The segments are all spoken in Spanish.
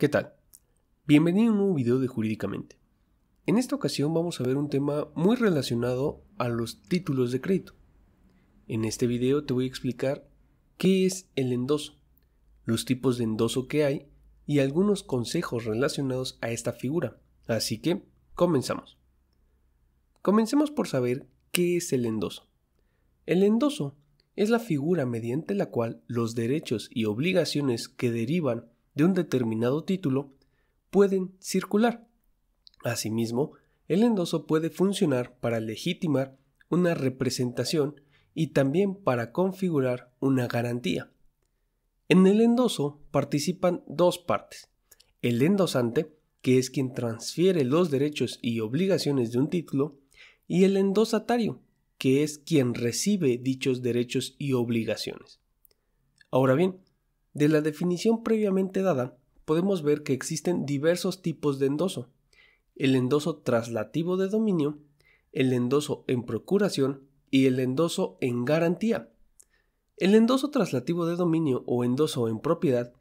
¿Qué tal? Bienvenido a un nuevo video de Jurídicamente. En esta ocasión vamos a ver un tema muy relacionado a los títulos de crédito. En este video te voy a explicar qué es el endoso, los tipos de endoso que hay y algunos consejos relacionados a esta figura. Así que, comenzamos. Comencemos por saber qué es el endoso. El endoso es la figura mediante la cual los derechos y obligaciones que derivan de un determinado título pueden circular. Asimismo, el endoso puede funcionar para legitimar una representación y también para configurar una garantía. En el endoso participan dos partes, el endosante, que es quien transfiere los derechos y obligaciones de un título, y el endosatario, que es quien recibe dichos derechos y obligaciones. Ahora bien, de la definición previamente dada, podemos ver que existen diversos tipos de endoso. El endoso traslativo de dominio, el endoso en procuración y el endoso en garantía. El endoso traslativo de dominio o endoso en propiedad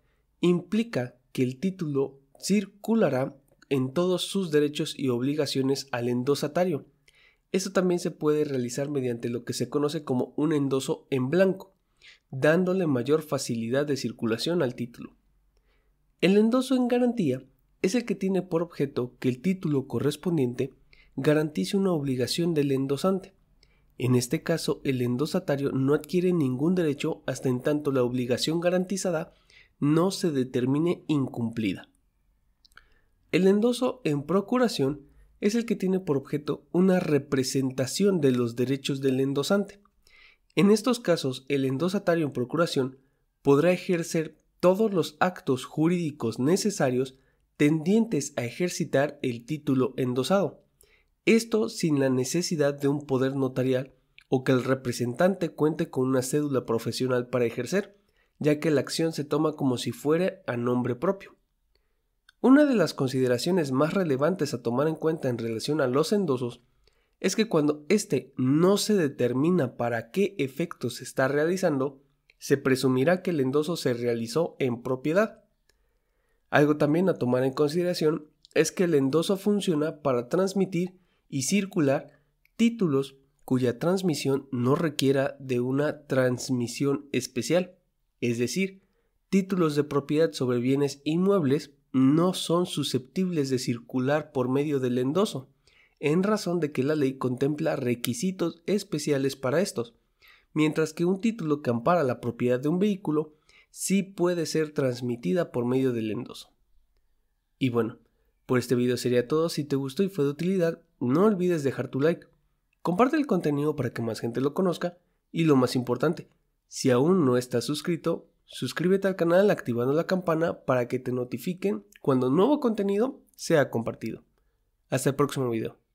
implica que el título circulará en todos sus derechos y obligaciones al endosatario. Esto también se puede realizar mediante lo que se conoce como un endoso en blanco dándole mayor facilidad de circulación al título. El endoso en garantía es el que tiene por objeto que el título correspondiente garantice una obligación del endosante. En este caso, el endosatario no adquiere ningún derecho hasta en tanto la obligación garantizada no se determine incumplida. El endoso en procuración es el que tiene por objeto una representación de los derechos del endosante. En estos casos, el endosatario en procuración podrá ejercer todos los actos jurídicos necesarios tendientes a ejercitar el título endosado, esto sin la necesidad de un poder notarial o que el representante cuente con una cédula profesional para ejercer, ya que la acción se toma como si fuera a nombre propio. Una de las consideraciones más relevantes a tomar en cuenta en relación a los endosos es que cuando éste no se determina para qué efecto se está realizando, se presumirá que el endoso se realizó en propiedad. Algo también a tomar en consideración es que el endoso funciona para transmitir y circular títulos cuya transmisión no requiera de una transmisión especial, es decir, títulos de propiedad sobre bienes inmuebles no son susceptibles de circular por medio del endoso, en razón de que la ley contempla requisitos especiales para estos, mientras que un título que ampara la propiedad de un vehículo sí puede ser transmitida por medio del endoso. Y bueno, por este video sería todo, si te gustó y fue de utilidad, no olvides dejar tu like, comparte el contenido para que más gente lo conozca y lo más importante, si aún no estás suscrito, suscríbete al canal activando la campana para que te notifiquen cuando nuevo contenido sea compartido. Hasta el próximo video.